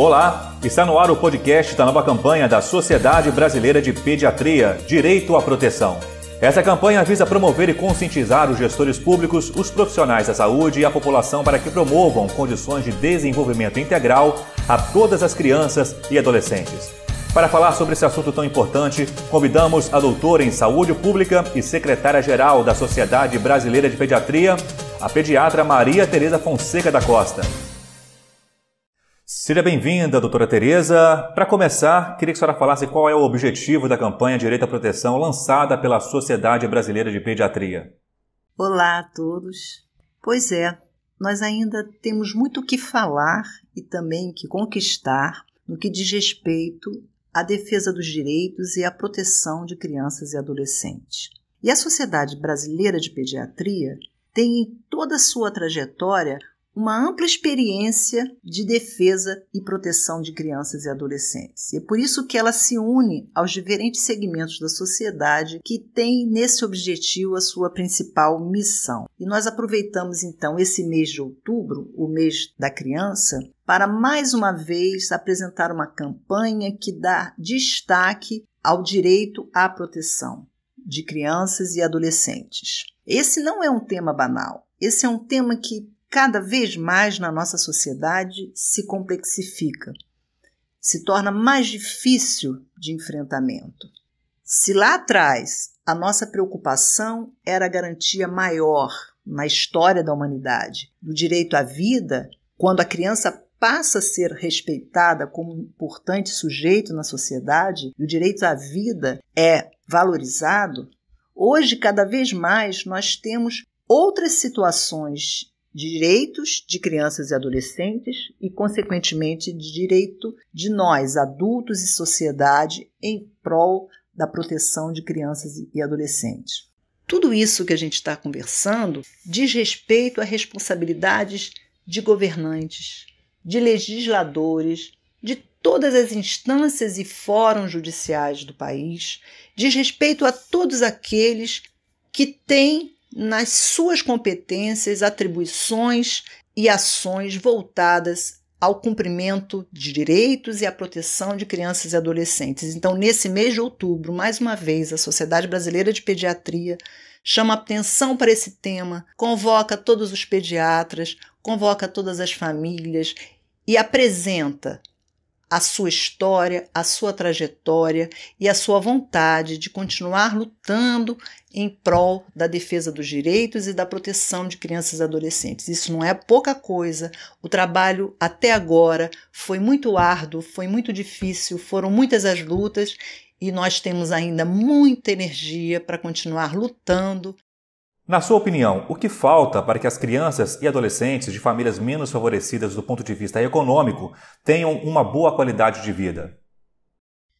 Olá, está no ar o podcast da nova campanha da Sociedade Brasileira de Pediatria Direito à Proteção. Essa campanha visa promover e conscientizar os gestores públicos, os profissionais da saúde e a população para que promovam condições de desenvolvimento integral a todas as crianças e adolescentes. Para falar sobre esse assunto tão importante, convidamos a doutora em saúde pública e secretária-geral da Sociedade Brasileira de Pediatria, a pediatra Maria Tereza Fonseca da Costa. Seja bem-vinda, doutora Tereza. Para começar, queria que a senhora falasse qual é o objetivo da campanha Direito à Proteção lançada pela Sociedade Brasileira de Pediatria. Olá a todos. Pois é, nós ainda temos muito o que falar e também que conquistar no que diz respeito à defesa dos direitos e à proteção de crianças e adolescentes. E a Sociedade Brasileira de Pediatria tem em toda a sua trajetória uma ampla experiência de defesa e proteção de crianças e adolescentes. E é por isso que ela se une aos diferentes segmentos da sociedade que tem nesse objetivo a sua principal missão. E nós aproveitamos então esse mês de outubro, o mês da criança, para mais uma vez apresentar uma campanha que dá destaque ao direito à proteção de crianças e adolescentes. Esse não é um tema banal, esse é um tema que cada vez mais na nossa sociedade se complexifica, se torna mais difícil de enfrentamento. Se lá atrás a nossa preocupação era a garantia maior na história da humanidade do direito à vida, quando a criança passa a ser respeitada como um importante sujeito na sociedade e o direito à vida é valorizado, hoje cada vez mais nós temos outras situações direitos de crianças e adolescentes e, consequentemente, de direito de nós, adultos e sociedade, em prol da proteção de crianças e adolescentes. Tudo isso que a gente está conversando diz respeito a responsabilidades de governantes, de legisladores, de todas as instâncias e fóruns judiciais do país, diz respeito a todos aqueles que têm nas suas competências, atribuições e ações voltadas ao cumprimento de direitos e à proteção de crianças e adolescentes. Então, nesse mês de outubro, mais uma vez, a Sociedade Brasileira de Pediatria chama atenção para esse tema, convoca todos os pediatras, convoca todas as famílias e apresenta a sua história, a sua trajetória e a sua vontade de continuar lutando em prol da defesa dos direitos e da proteção de crianças e adolescentes. Isso não é pouca coisa. O trabalho até agora foi muito árduo, foi muito difícil, foram muitas as lutas e nós temos ainda muita energia para continuar lutando na sua opinião, o que falta para que as crianças e adolescentes de famílias menos favorecidas do ponto de vista econômico tenham uma boa qualidade de vida?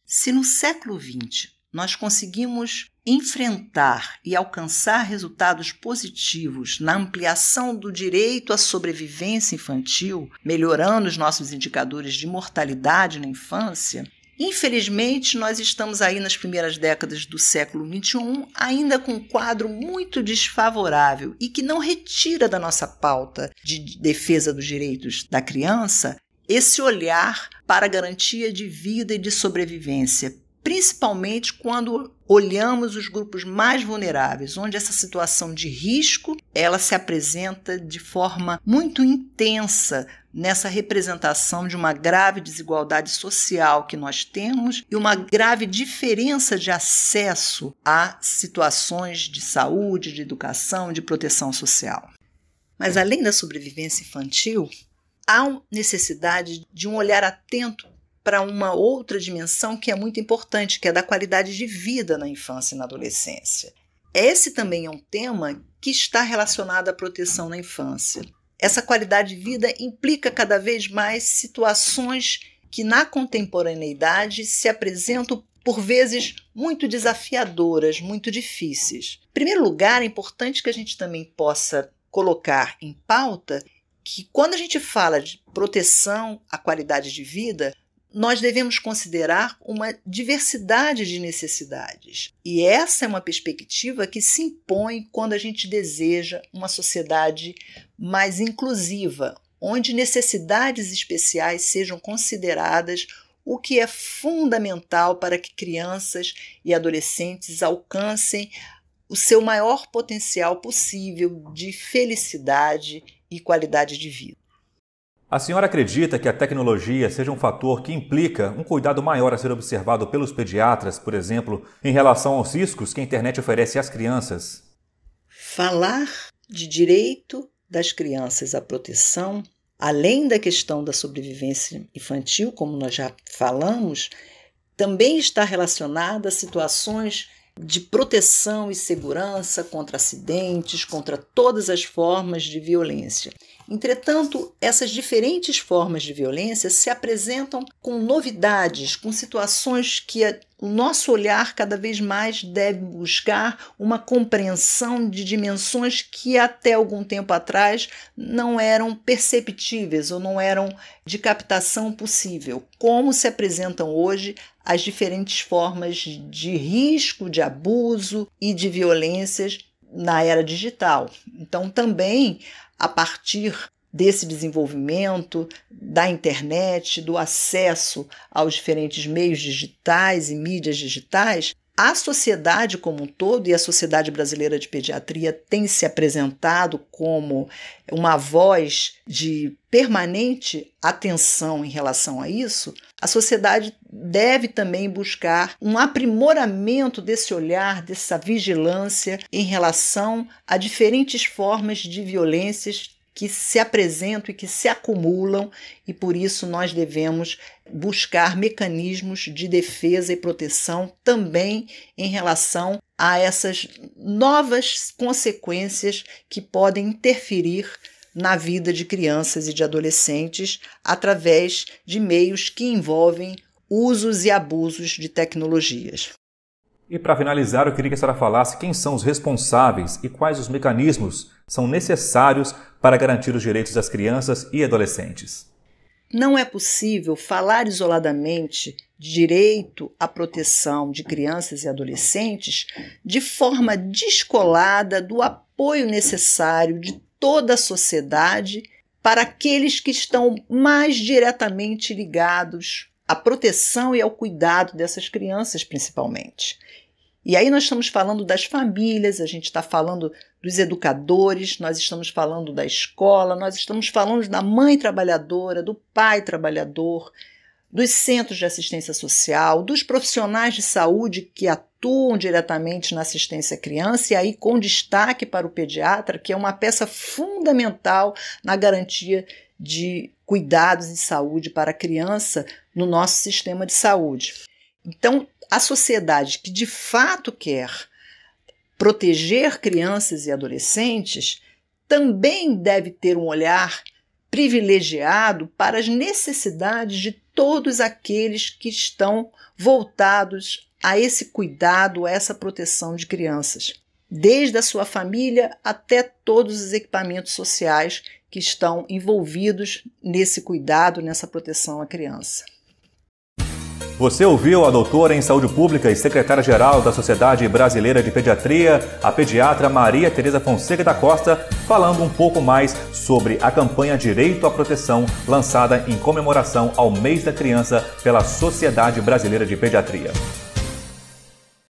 Se no século XX nós conseguimos enfrentar e alcançar resultados positivos na ampliação do direito à sobrevivência infantil, melhorando os nossos indicadores de mortalidade na infância, Infelizmente, nós estamos aí nas primeiras décadas do século XXI, ainda com um quadro muito desfavorável e que não retira da nossa pauta de defesa dos direitos da criança esse olhar para a garantia de vida e de sobrevivência, principalmente quando olhamos os grupos mais vulneráveis, onde essa situação de risco, ela se apresenta de forma muito intensa nessa representação de uma grave desigualdade social que nós temos e uma grave diferença de acesso a situações de saúde, de educação, de proteção social. Mas além da sobrevivência infantil, há necessidade de um olhar atento para uma outra dimensão que é muito importante, que é da qualidade de vida na infância e na adolescência. Esse também é um tema que está relacionado à proteção na infância. Essa qualidade de vida implica cada vez mais situações que na contemporaneidade se apresentam por vezes muito desafiadoras, muito difíceis. Em primeiro lugar, é importante que a gente também possa colocar em pauta que quando a gente fala de proteção à qualidade de vida, nós devemos considerar uma diversidade de necessidades. E essa é uma perspectiva que se impõe quando a gente deseja uma sociedade mais inclusiva, onde necessidades especiais sejam consideradas, o que é fundamental para que crianças e adolescentes alcancem o seu maior potencial possível de felicidade e qualidade de vida. A senhora acredita que a tecnologia seja um fator que implica um cuidado maior a ser observado pelos pediatras, por exemplo, em relação aos riscos que a internet oferece às crianças? Falar de direito das crianças à proteção, além da questão da sobrevivência infantil, como nós já falamos, também está relacionada a situações de proteção e segurança contra acidentes, contra todas as formas de violência. Entretanto, essas diferentes formas de violência se apresentam com novidades, com situações que o nosso olhar cada vez mais deve buscar uma compreensão de dimensões que até algum tempo atrás não eram perceptíveis ou não eram de captação possível, como se apresentam hoje as diferentes formas de risco, de abuso e de violências na era digital. Então, também a partir desse desenvolvimento da internet, do acesso aos diferentes meios digitais e mídias digitais, a sociedade como um todo e a Sociedade Brasileira de Pediatria tem se apresentado como uma voz de permanente atenção em relação a isso, a sociedade deve também buscar um aprimoramento desse olhar, dessa vigilância em relação a diferentes formas de violências que se apresentam e que se acumulam, e por isso nós devemos buscar mecanismos de defesa e proteção também em relação a essas novas consequências que podem interferir na vida de crianças e de adolescentes através de meios que envolvem usos e abusos de tecnologias. E para finalizar, eu queria que a senhora falasse quem são os responsáveis e quais os mecanismos são necessários para garantir os direitos das crianças e adolescentes. Não é possível falar isoladamente de direito à proteção de crianças e adolescentes de forma descolada do apoio necessário de toda a sociedade para aqueles que estão mais diretamente ligados à proteção e ao cuidado dessas crianças, principalmente. E aí nós estamos falando das famílias, a gente está falando dos educadores, nós estamos falando da escola, nós estamos falando da mãe trabalhadora, do pai trabalhador, dos centros de assistência social, dos profissionais de saúde que atuam diretamente na assistência à criança, e aí com destaque para o pediatra, que é uma peça fundamental na garantia de cuidados de saúde para a criança no nosso sistema de saúde. Então, a sociedade que de fato quer proteger crianças e adolescentes também deve ter um olhar privilegiado para as necessidades de todos aqueles que estão voltados a esse cuidado, a essa proteção de crianças, desde a sua família até todos os equipamentos sociais que estão envolvidos nesse cuidado, nessa proteção à criança. Você ouviu a doutora em saúde pública e secretária-geral da Sociedade Brasileira de Pediatria, a pediatra Maria Tereza Fonseca da Costa, falando um pouco mais sobre a campanha Direito à Proteção, lançada em comemoração ao Mês da Criança pela Sociedade Brasileira de Pediatria.